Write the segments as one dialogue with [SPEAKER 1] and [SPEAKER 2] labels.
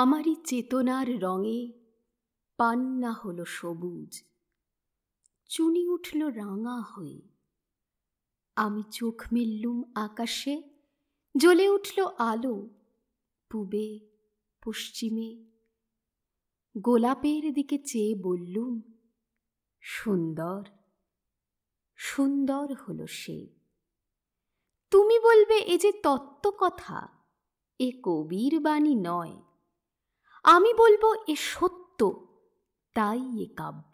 [SPEAKER 1] আমারই চেতনার রঙে পান্না হলো সবুজ চুনি উঠল রাঙা হয়ে আমি চোখ মিললুম আকাশে জ্বলে উঠল আলো পূবে পশ্চিমে গোলাপের দিকে চেয়ে বললুম সুন্দর সুন্দর হলো সে তুমি বলবে এ যে তত্ত্ব কথা এ কবির বাণী নয় আমি বলবো এ সত্য তাই এ কাব্য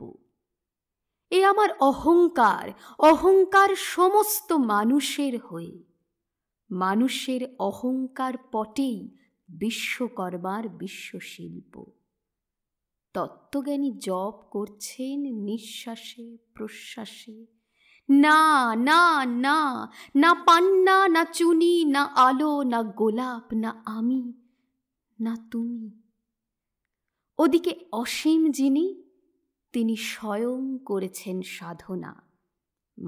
[SPEAKER 1] এ আমার অহংকার অহংকার সমস্ত মানুষের হয়ে মানুষের অহংকার পটেই বিশ্বকর্মার বিশ্বশিল্প তত্ত্বজ্ঞানী জপ করছেন নিঃশ্বাসে প্রশ্বাসে না না না না পান্না না চুনি না আলো না গোলাপ না আমি না তুমি ওদিকে অসীম যিনি তিনি স্বয়ং করেছেন সাধনা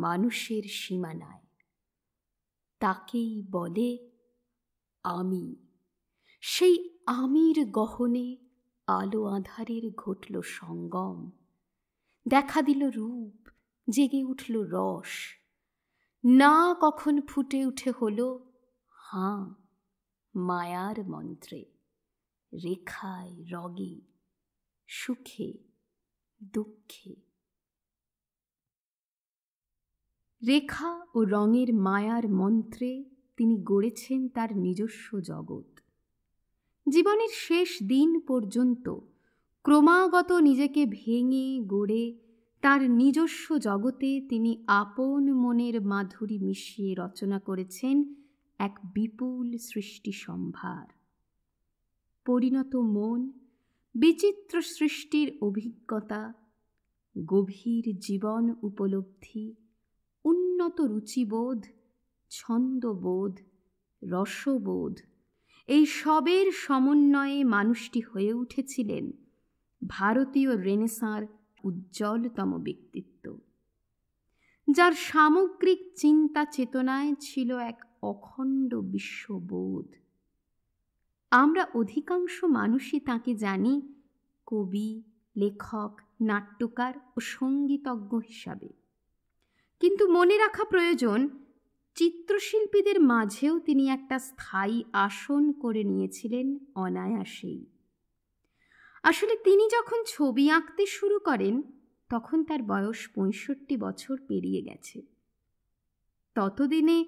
[SPEAKER 1] মানুষের সীমানায় তাকেই বলে আমি সেই আমির গহনে আলো আধারের ঘটল সঙ্গম দেখা দিল রূপ জেগে উঠল রস না কখন ফুটে উঠে হল হাঁ মায়ার মন্ত্রে রেখায় রগে সুখে দুঃখে রেখা ও রঙের মায়ার মন্ত্রে তিনি গড়েছেন তার নিজস্ব জগৎ জীবনের শেষ দিন পর্যন্ত ক্রমাগত নিজেকে ভেঙে গড়ে তার নিজস্ব জগতে তিনি আপন মনের মাধুরী মিশিয়ে রচনা করেছেন এক বিপুল সৃষ্টি সম্ভার পরিণত মন বিচিত্র সৃষ্টির অভিজ্ঞতা গভীর জীবন উপলব্ধি উন্নত রুচিবোধ ছন্দবোধ রসবোধ এই সবের সমন্বয়ে মানুষটি হয়ে উঠেছিলেন ভারতীয় রেনেসাঁর উজ্জ্বলতম ব্যক্তিত্ব যার সামগ্রিক চিন্তা চেতনায় ছিল এক অখণ্ড বিশ্ববোধ আমরা অধিকাংশ মানুষই তাকে জানি কবি লেখক নাট্যকার ও সঙ্গীতজ্ঞ হিসাবে কিন্তু মনে রাখা প্রয়োজন চিত্রশিল্পীদের মাঝেও তিনি একটা স্থায়ী আসন করে নিয়েছিলেন অনায়াসেই আসলে তিনি যখন ছবি আঁকতে শুরু করেন তখন তার বয়স পঁয়ষট্টি বছর পেরিয়ে গেছে ততদিনে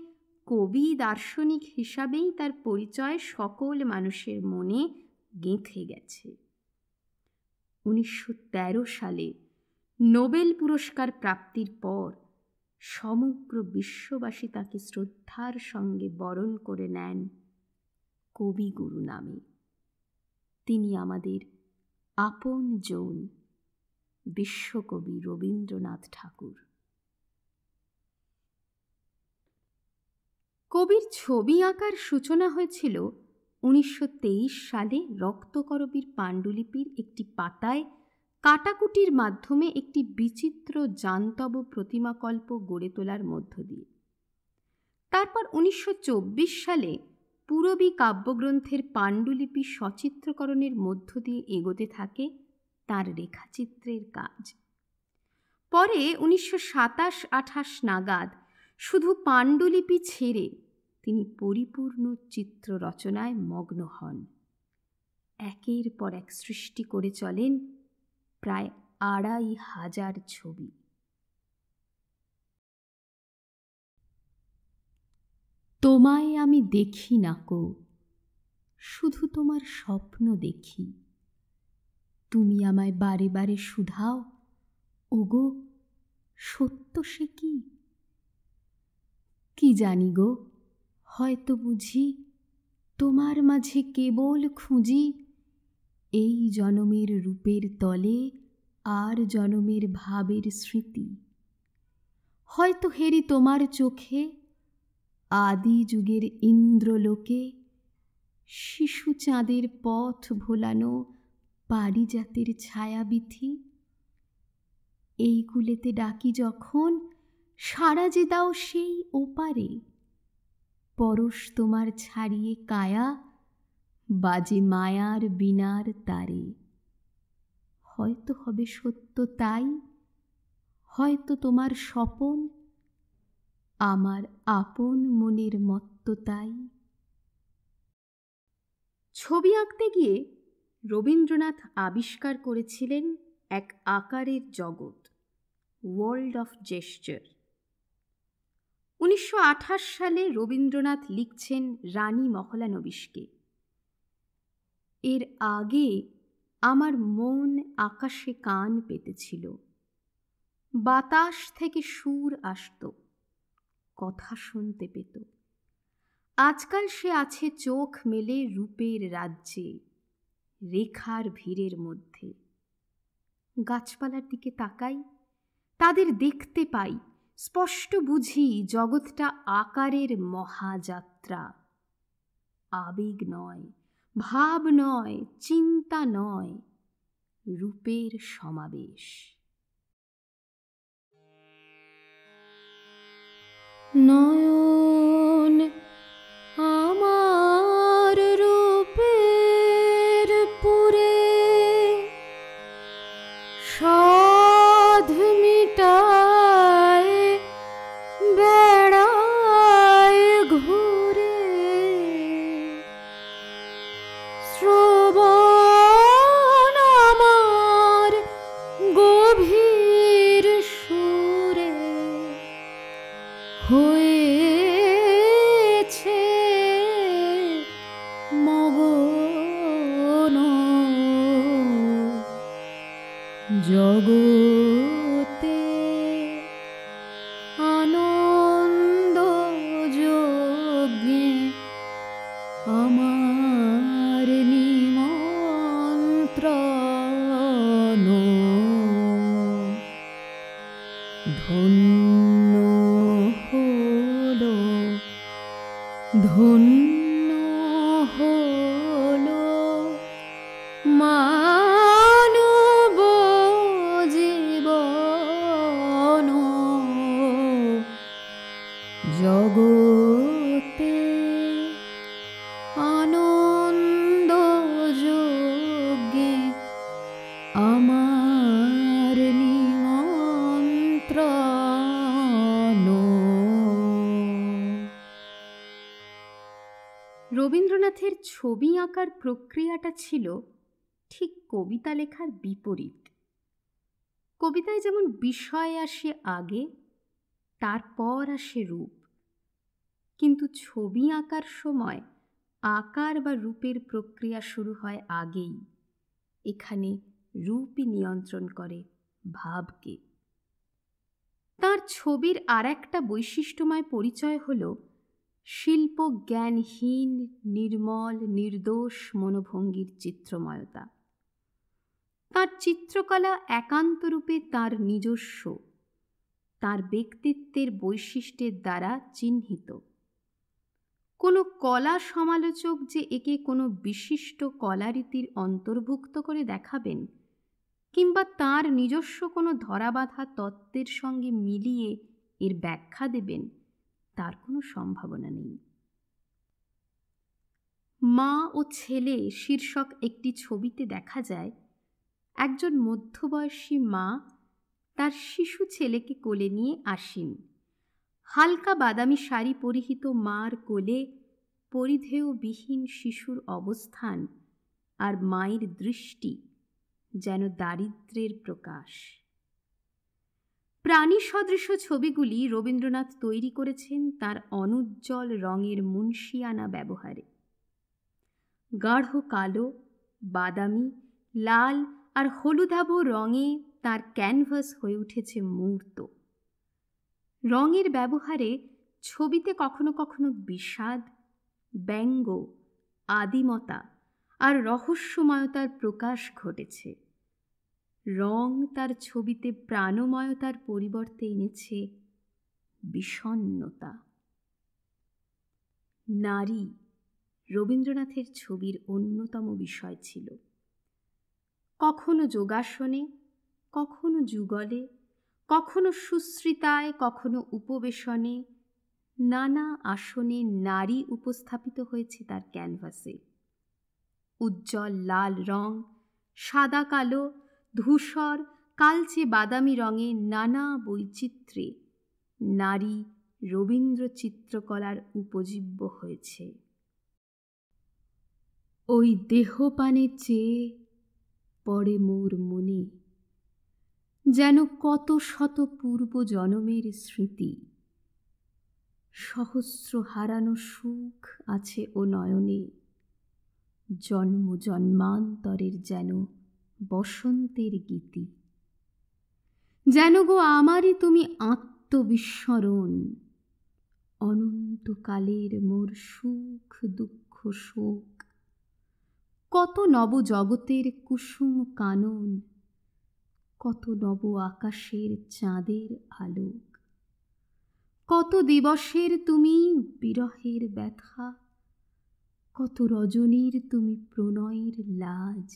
[SPEAKER 1] কবি দার্শনিক হিসাবেই তার পরিচয় সকল মানুষের মনে গেঁথে গেছে উনিশশো সালে নোবেল পুরস্কার প্রাপ্তির পর সমগ্র বিশ্ববাসী তাকে শ্রদ্ধার সঙ্গে বরণ করে নেন কবিগুরু নামে তিনি আমাদের আপন জন বিশ্বকবি রবীন্দ্রনাথ ঠাকুর কবির ছবি আঁকার সূচনা হয়েছিল উনিশশো সালে রক্তকরবীর পাণ্ডুলিপির একটি পাতায় কাটাকুটির মাধ্যমে একটি বিচিত্র জান্তব প্রতিমাকল্প গড়ে তোলার মধ্য দিয়ে তারপর উনিশশো সালে পূরবী কাব্যগ্রন্থের পাণ্ডুলিপি সচিত্রকরণের মধ্য দিয়ে এগোতে থাকে তার রেখাচিত্রের কাজ পরে উনিশশো সাতাশ আঠাশ নাগাদ শুধু পাণ্ডুলিপি ছেড়ে তিনি পরিপূর্ণ চিত্র রচনায় মগ্ন হন একের পর এক সৃষ্টি করে চলেন প্রায় আড়াই হাজার ছবি তোমায় আমি দেখি না কো শুধু তোমার স্বপ্ন দেখি তুমি আমায় বারে বারে শুধাও ওগো সত্য সে কি কি জানি গো হয়তো বুঝি তোমার মাঝে কেবল খুঁজি এই জনমের রূপের তলে আর জনমের ভাবের স্মৃতি হয়তো হেরি তোমার চোখে আদি যুগের ইন্দ্রলোকে শিশু চাঁদের পথ ভোলানো পারিজাতের ছায়াবিথি এই কুলেতে ডাকি যখন সারা যে দাও সেই ওপারে পরশ তোমার ছাড়িয়ে কায়া বাজে মায়ার বিনার তারে হয়তো হবে সত্য তাই হয়তো তোমার স্বপন আমার আপন মনের মত্ত তাই ছবি আঁকতে গিয়ে রবীন্দ্রনাথ আবিষ্কার করেছিলেন এক আকারের জগৎ ওয়ার্ল্ড অফ জেস্টার উনিশশো সালে রবীন্দ্রনাথ লিখছেন রানী মহলানবিশকে এর আগে আমার মন আকাশে কান পেতেছিল বাতাস থেকে সুর আসত কথা শুনতে পেত আজকাল সে আছে চোখ মেলে রূপের রাজ্যে রেখার ভিড়ের মধ্যে গাছপালার দিকে তাকাই তাদের দেখতে পাই স্পষ্ট বুঝি জগৎটা আকারের মহাযাত্রা আবেগ নয় ভাব নয় চিন্তা নয় রূপের সমাবেশ
[SPEAKER 2] নয়ন Who
[SPEAKER 1] ছবি আঁকার প্রক্রিয়াটা ছিল ঠিক কবিতা লেখার বিপরীত কবিতায় যেমন বিষয় আসে আগে তারপর আসে রূপ কিন্তু ছবি আঁকার সময় আকার বা রূপের প্রক্রিয়া শুরু হয় আগেই এখানে রূপই নিয়ন্ত্রণ করে ভাবকে তার ছবির আর একটা বৈশিষ্ট্যময় পরিচয় হলো শিল্প জ্ঞানহীন নির্মল নির্দোষ মনোভঙ্গির চিত্রময়তা তার চিত্রকলা একান্তরূপে তার নিজস্ব তার ব্যক্তিত্বের বৈশিষ্ট্যের দ্বারা চিহ্নিত কোনো কলা সমালোচক যে একে কোনো বিশিষ্ট কলারীতির অন্তর্ভুক্ত করে দেখাবেন কিংবা তার নিজস্ব কোনো ধরাবাধা তত্ত্বের সঙ্গে মিলিয়ে এর ব্যাখ্যা দেবেন তার কোনো সম্ভাবনা নেই মা ও ছেলে শীর্ষক একটি ছবিতে দেখা যায় একজন মধ্যবয়সী মা তার শিশু ছেলেকে কোলে নিয়ে আসেন হালকা বাদামি শাড়ি পরিহিত মার কোলে পরিধেয়বিহীন শিশুর অবস্থান আর মায়ের দৃষ্টি যেন দারিদ্রের প্রকাশ প্রাণী সদৃশ ছবিগুলি রবীন্দ্রনাথ তৈরি করেছেন তার অনুজ্জ্বল রঙের মুন্সিয়ানা ব্যবহারে গাঢ় কালো বাদামি লাল আর হলুদাভ রঙে তার ক্যানভাস হয়ে উঠেছে মূর্ত রঙের ব্যবহারে ছবিতে কখনো কখনো বিষাদ ব্যঙ্গ আদিমতা আর রহস্যময়তার প্রকাশ ঘটেছে রং তার ছবিতে প্রাণময়তার পরিবর্তে এনেছে বিষণ্নতা নারী রবীন্দ্রনাথের ছবির অন্যতম বিষয় ছিল কখনো যোগাসনে কখনো যুগলে কখনো সুশ্রিতায় কখনো উপবেশনে নানা আসনে নারী উপস্থাপিত হয়েছে তার ক্যানভাসে উজ্জ্বল লাল রং সাদা কালো ধূসর কালচে বাদামি রঙে নানা বৈচিত্র্যে নারী রবীন্দ্র চিত্রকলার উপজীব্য হয়েছে ওই দেহপানে চেয়ে পড়ে মোর মনে যেন কত শত পূর্ব জনমের স্মৃতি সহস্র হারানো সুখ আছে ও নয়নে জন্ম জন্মান্তরের যেন বসন্তের গীতি যেন গো আমারই তুমি আত্মবিস্মরণ অনন্তকালের মোর সুখ দুঃখ শোক কত নবজগতের কুসুম কানন কত নব আকাশের চাঁদের আলোক কত দিবসের তুমি বিরহের ব্যথা কত রজনীর তুমি প্রণয়ের লাজ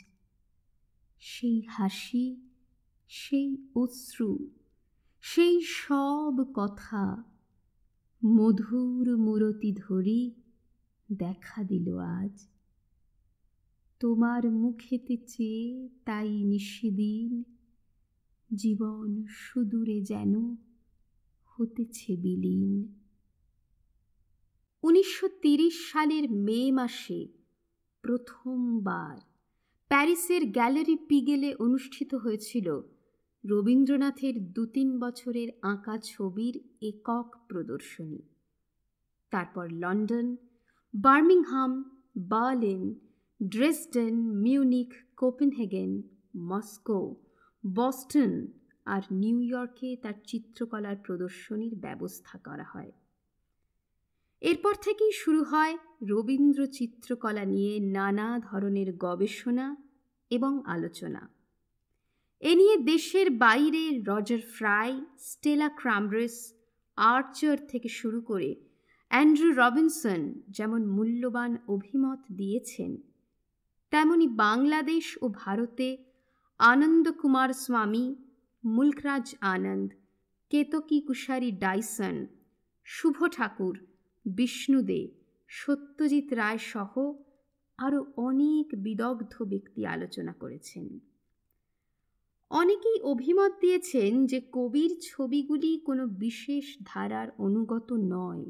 [SPEAKER 1] সেই হাসি সেই অশ্রু সেই সব কথা মধুর মূরতি ধরি দেখা দিল আজ তোমার মুখেতে চেয়ে তাই নিষেদিন জীবন সুদূরে যেন হতেছে বিলীন উনিশশো সালের মে মাসে প্রথমবার প্যারিসের গ্যালারি পিগেলে অনুষ্ঠিত হয়েছিল রবীন্দ্রনাথের দু তিন বছরের আঁকা ছবির একক প্রদর্শনী তারপর London Birmingham Berlin Dresden Munich Copenhagen Moscow Boston আর নিউ ইয়র্কে তার চিত্রকলার প্রদর্শনীর ব্যবস্থা করা হয় এরপর থেকেই শুরু হয় রবীন্দ্র চিত্রকলা নিয়ে নানা ধরনের গবেষণা এবং আলোচনা এ নিয়ে দেশের বাইরে Roger Fry Stella Kramrisch Archer থেকে শুরু করে অ্যান্ড্রু রবিনসন যেমন মূল্যবান অভিমত দিয়েছেন তেমনি বাংলাদেশ ও ভারতে আনন্দ কুমার স্বামী মুলকরাজ আনন্দ কেতকি কুশারী ডাইসন শুভ ঠাকুর বিষ্ণু দে সত্যজিৎ রায় সহ আরও অনেক বিদগ্ধ ব্যক্তি আলোচনা করেছেন অনেকেই অভিমত দিয়েছেন যে কবির ছবিগুলি কোনো বিশেষ ধারার অনুগত নয়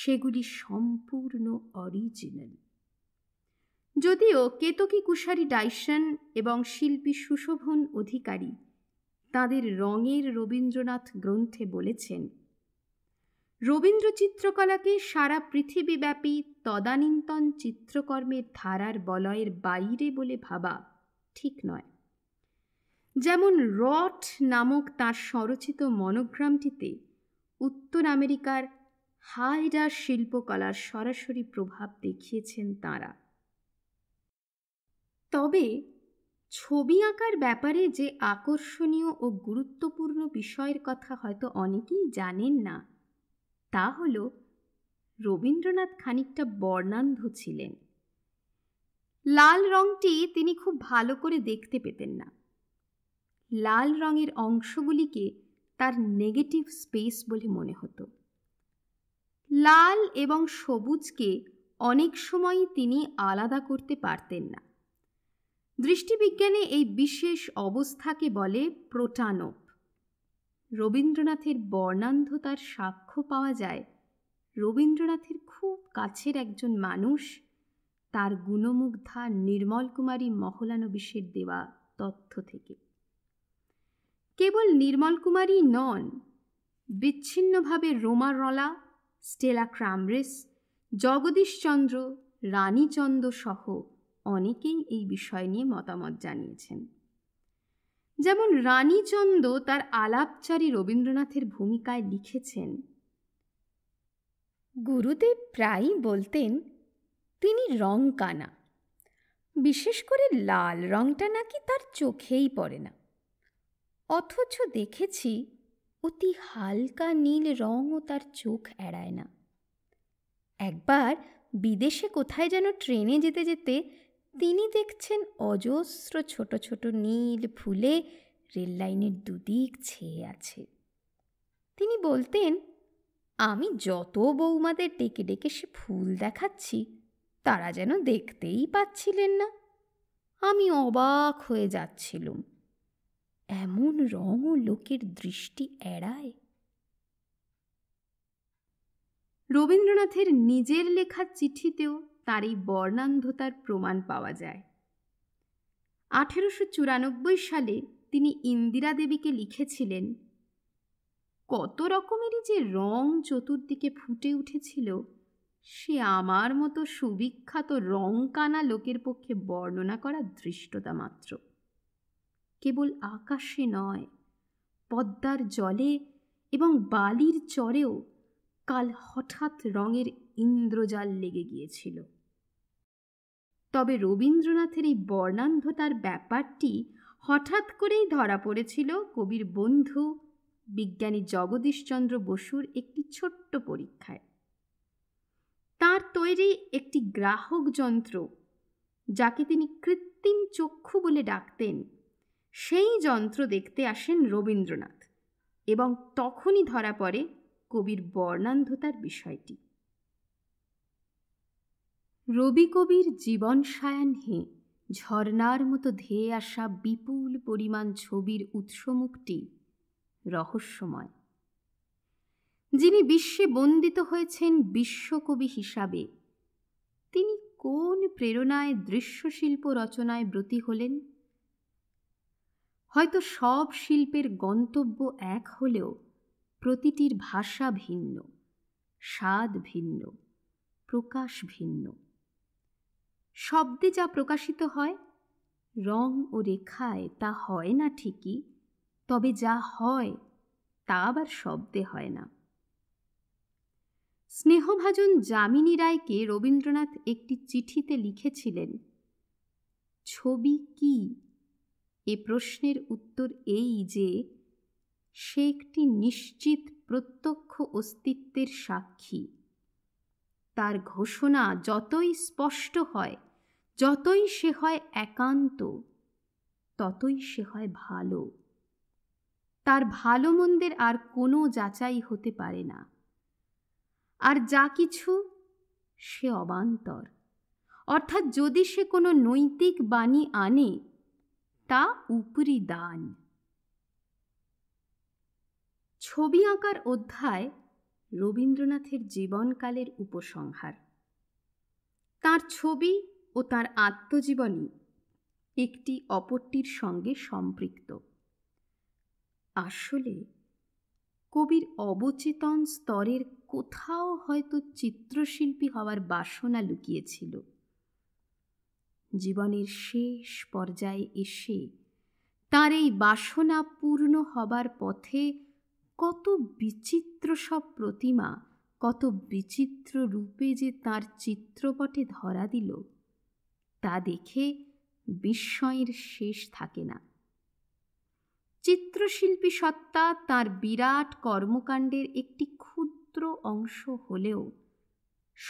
[SPEAKER 1] সেগুলি সম্পূর্ণ অরিজিনাল যদিও কেতকী কুশারি ডাইসন এবং শিল্পী সুশোভন অধিকারী তাদের রঙের রবীন্দ্রনাথ গ্রন্থে বলেছেন রবীন্দ্র চিত্রকলাকে সারা পৃথিবীব্যাপী তদানীন্তন চিত্রকর্মের ধারার বলয়ের বাইরে বলে ভাবা ঠিক নয় যেমন রট নামক তার স্বরচিত মনোগ্রামটিতে উত্তর আমেরিকার হাইডা শিল্পকলার সরাসরি প্রভাব দেখিয়েছেন তাঁরা তবে ছবি আঁকার ব্যাপারে যে আকর্ষণীয় ও গুরুত্বপূর্ণ বিষয়ের কথা হয়তো অনেকেই জানেন না তা হল রবীন্দ্রনাথ খানিকটা বর্ণান্ধ ছিলেন লাল রঙটি তিনি খুব ভালো করে দেখতে পেতেন না লাল রঙের অংশগুলিকে তার নেগেটিভ স্পেস বলে মনে হতো লাল এবং সবুজকে অনেক সময়ই তিনি আলাদা করতে পারতেন না দৃষ্টিবিজ্ঞানে এই বিশেষ অবস্থাকে বলে প্রোটানো রবীন্দ্রনাথের বর্ণান্ধতার সাক্ষ্য পাওয়া যায় রবীন্দ্রনাথের খুব কাছের একজন মানুষ তার গুণমুগ্ধা নির্মল কুমারী মহলানবিশের দেওয়া তথ্য থেকে কেবল নির্মল কুমারী নন বিচ্ছিন্নভাবে রোমা রলা স্টেলা ক্রামরেস জগদীশচন্দ্র রানীচন্দ্র সহ অনেকেই এই বিষয় নিয়ে মতামত জানিয়েছেন যেমন রানীচন্দ তার আলাপচারী রবীন্দ্রনাথের ভূমিকায় লিখেছেন গুরুদেব প্রায়ই বলতেন তিনি রং কানা বিশেষ করে লাল রংটা নাকি তার চোখেই পড়ে না অথচ দেখেছি অতি হালকা নীল রঙও তার চোখ এড়ায় না একবার বিদেশে কোথায় যেন ট্রেনে যেতে যেতে তিনি দেখছেন অজস্র ছোট ছোট নীল ফুলে রেললাইনের দুদিক ছেয়ে আছে তিনি বলতেন আমি যত বৌমাদের ডেকে ডেকে সে ফুল দেখাচ্ছি তারা যেন দেখতেই পাচ্ছিলেন না আমি অবাক হয়ে যাচ্ছিলুম এমন রঙও লোকের দৃষ্টি এড়ায় রবীন্দ্রনাথের নিজের লেখা চিঠিতেও তার এই বর্ণান্ধতার প্রমাণ পাওয়া যায় আঠেরোশো চুরানব্বই সালে তিনি ইন্দিরা দেবীকে লিখেছিলেন কত রকমেরই যে রং চতুর্দিকে ফুটে উঠেছিল সে আমার মতো সুবিখ্যাত কানা লোকের পক্ষে বর্ণনা করা দৃষ্টতা মাত্র কেবল আকাশে নয় পদ্মার জলে এবং বালির চরেও কাল হঠাৎ রঙের ইন্দ্রজাল লেগে গিয়েছিল তবে রবীন্দ্রনাথের এই বর্ণান্ধতার ব্যাপারটি হঠাৎ করেই ধরা পড়েছিল কবির বন্ধু বিজ্ঞানী জগদীশচন্দ্র বসুর একটি ছোট্ট পরীক্ষায় তার তৈরি একটি গ্রাহক যন্ত্র যাকে তিনি কৃত্রিম চক্ষু বলে ডাকতেন সেই যন্ত্র দেখতে আসেন রবীন্দ্রনাথ এবং তখনই ধরা পড়ে কবির বর্ণান্ধতার বিষয়টি রবি কবির জীবন সায়াহ্নে ঝর্নার মতো ধেয়ে আসা বিপুল পরিমাণ ছবির উৎসমুখটি রহস্যময় যিনি বিশ্বে বন্দিত হয়েছেন বিশ্বকবি হিসাবে তিনি কোন প্রেরণায় দৃশ্যশিল্প রচনায় ব্রতী হলেন হয়তো সব শিল্পের গন্তব্য এক হলেও প্রতিটির ভাষা ভিন্ন স্বাদ ভিন্ন প্রকাশ ভিন্ন শব্দে যা প্রকাশিত হয় রং ও রেখায় তা হয় না ঠিকই তবে যা হয় তা আবার শব্দে হয় না স্নেহভাজন যামিনী রায়কে রবীন্দ্রনাথ একটি চিঠিতে লিখেছিলেন ছবি কি এ প্রশ্নের উত্তর এই যে সে একটি নিশ্চিত প্রত্যক্ষ অস্তিত্বের সাক্ষী তার ঘোষণা যতই স্পষ্ট হয় যতই সে হয় একান্ত ততই সে হয় ভালো তার ভালো মন্দের আর কোনো যাচাই হতে পারে না আর যা কিছু সে অবান্তর অর্থাৎ যদি সে কোনো নৈতিক বাণী আনে তা উপরি দান ছবি আঁকার অধ্যায় রবীন্দ্রনাথের জীবনকালের উপসংহার তার ছবি ও তার আত্মজীবনী একটি অপরটির সঙ্গে সম্পৃক্ত আসলে কবির অবচেতন স্তরের কোথাও হয়তো চিত্রশিল্পী হওয়ার বাসনা লুকিয়েছিল জীবনের শেষ পর্যায়ে এসে তার এই বাসনা পূর্ণ হবার পথে কত বিচিত্র সব প্রতিমা কত বিচিত্র রূপে যে তার চিত্রপটে ধরা দিল তা দেখে বিস্ময়ের শেষ থাকে না চিত্রশিল্পী সত্তা তার বিরাট কর্মকাণ্ডের একটি ক্ষুদ্র অংশ হলেও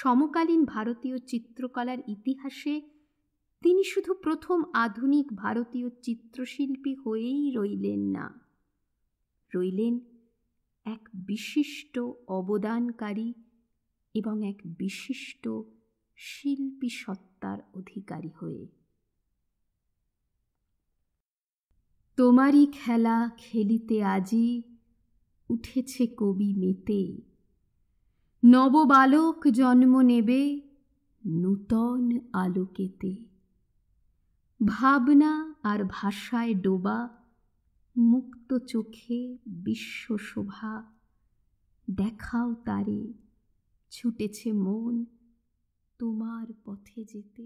[SPEAKER 1] সমকালীন ভারতীয় চিত্রকলার ইতিহাসে তিনি শুধু প্রথম আধুনিক ভারতীয় চিত্রশিল্পী হয়েই রইলেন না রইলেন এক বিশিষ্ট অবদানকারী এবং এক বিশিষ্ট শিল্পী সত্তার অধিকারী হয়ে তোমারই খেলা খেলিতে আজি উঠেছে কবি মেতে নববালক জন্ম নেবে নূতন আলোকেতে ভাবনা আর ভাষায় ডোবা মুক্ত চোখে বিশ্বশোভা দেখাও তারে ছুটেছে মন তোমার পথে যেতে